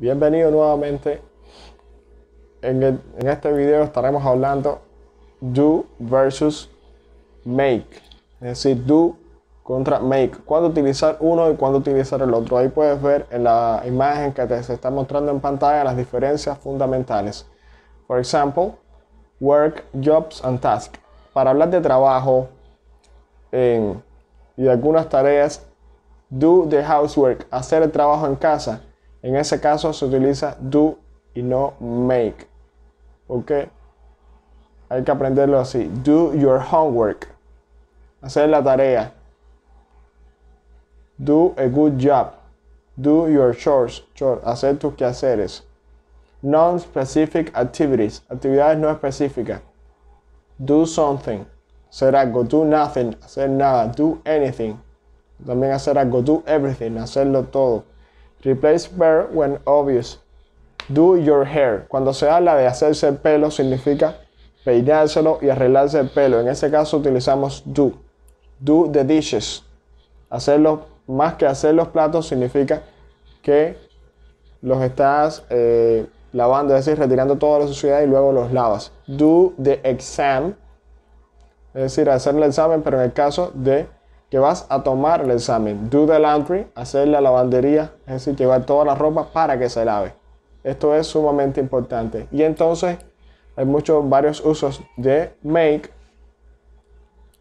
Bienvenido nuevamente. En, este video estaremos hablando do versus make. Es decir, do contra make. Cuándo utilizar uno y cuándo utilizar el otro. Ahí puedes ver en la imagen que te se está mostrando en pantalla las diferencias fundamentales. Por ejemplo, work, jobs and tasks. Para hablar de trabajo y de algunas tareas, do the housework, hacer el trabajo en casa en ese caso se utiliza do y no make. ¿Ok? Hay que aprenderlo así. Do your homework. Hacer la tarea. Do a good job. Do your chores. Hacer tus quehaceres. Non-specific activities. Actividades no específicas. Do something. Hacer algo. Do nothing. Hacer nada. Do anything. También hacer algo. Do everything. Hacerlo todo. Replace bare when obvious. Do your hair. Cuando se habla de hacerse el pelo, significa peinárselo y arreglarse el pelo. En ese caso utilizamos do. Do the dishes. Hacerlo, más que hacer los platos, significa que los estás eh, lavando, es decir, retirando toda la suciedad y luego los lavas. Do the exam. Es decir, hacer el examen, pero en el caso de que vas a tomar el examen. Do the laundry, hacer la lavandería, es decir, llevar toda la ropa para que se lave. Esto es sumamente importante. Y entonces hay muchos, varios usos de make.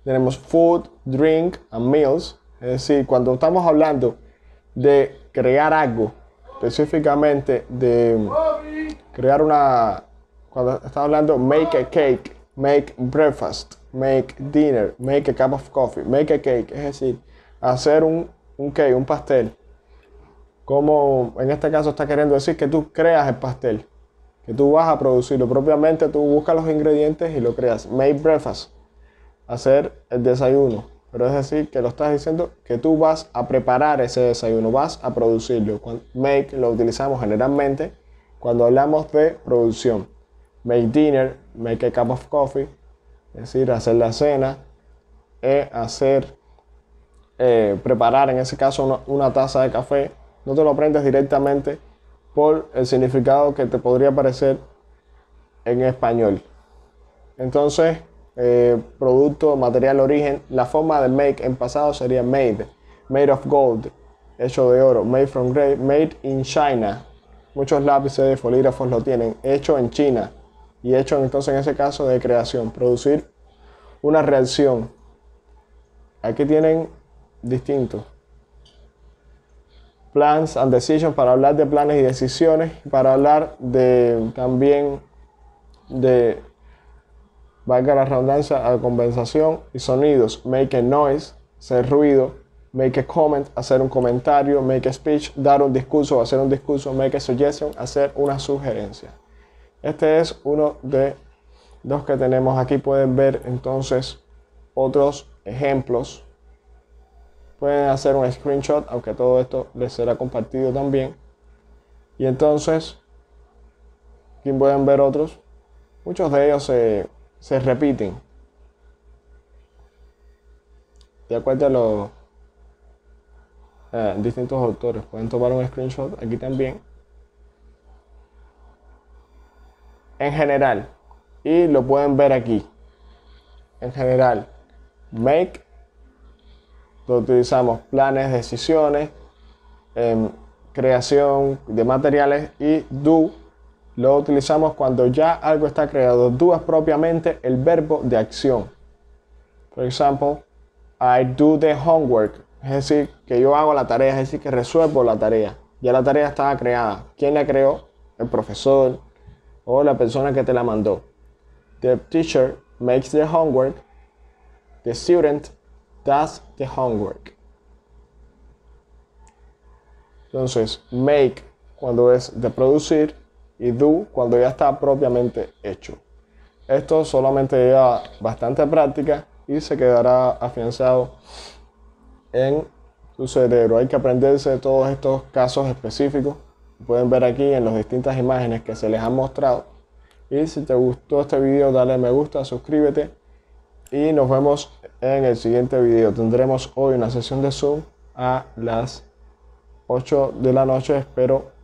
Tenemos food, drink and meals. Es decir, cuando estamos hablando de crear algo, específicamente de crear una... Cuando estamos hablando make a cake, make breakfast make dinner, make a cup of coffee, make a cake, es decir, hacer un, cake, un pastel. Como en este caso está queriendo decir que tú creas el pastel, que tú vas a producirlo propiamente, tú buscas los ingredientes y lo creas. Make breakfast, hacer el desayuno. Pero es decir, que lo estás diciendo que tú vas a preparar ese desayuno, vas a producirlo. Make lo utilizamos generalmente cuando hablamos de producción. Make dinner, make a cup of coffee, es decir, hacer la cena, es hacer, eh, preparar en ese caso una, taza de café, no te lo aprendes directamente por el significado que te podría parecer en español. Entonces, eh, producto, material, origen, la forma de make en pasado sería made, made of gold, hecho de oro, made from gray, made in China. Muchos lápices de folígrafos lo tienen, hecho en China y hecho entonces en ese caso de creación, producir una reacción. Aquí tienen distintos. Plans and decisions para hablar de planes y decisiones, para hablar de también de, valga la redundancia, a compensación y sonidos. Make a noise, hacer ruido. Make a comment, hacer un comentario. Make a speech, dar un discurso, hacer un discurso. Make a suggestion, hacer una sugerencia. Este es uno de los que tenemos. Aquí pueden ver entonces otros ejemplos. Pueden hacer un screenshot, aunque todo esto les será compartido también. Y entonces, aquí pueden ver otros. Muchos de ellos se, repiten. De acuerdo a los eh, distintos autores. Pueden tomar un screenshot aquí también. en general. Y lo pueden ver aquí. En general, make. Lo utilizamos planes, decisiones, em, creación de materiales y do. Lo utilizamos cuando ya algo está creado. Do es propiamente el verbo de acción. Por ejemplo, I do the homework. Es decir, que yo hago la tarea, es decir, que resuelvo la tarea. Ya la tarea estaba creada. ¿Quién la creó? El profesor, o la persona que te la mandó. The teacher makes the homework. The student does the homework. Entonces, make cuando es de producir y do cuando ya está propiamente hecho. Esto solamente lleva bastante práctica y se quedará afianzado en tu cerebro. Hay que aprenderse de todos estos casos específicos pueden ver aquí en las distintas imágenes que se les han mostrado. Y si te gustó este video, dale me gusta, suscríbete y nos vemos en el siguiente video. Tendremos hoy una sesión de Zoom a las 8 de la noche. Espero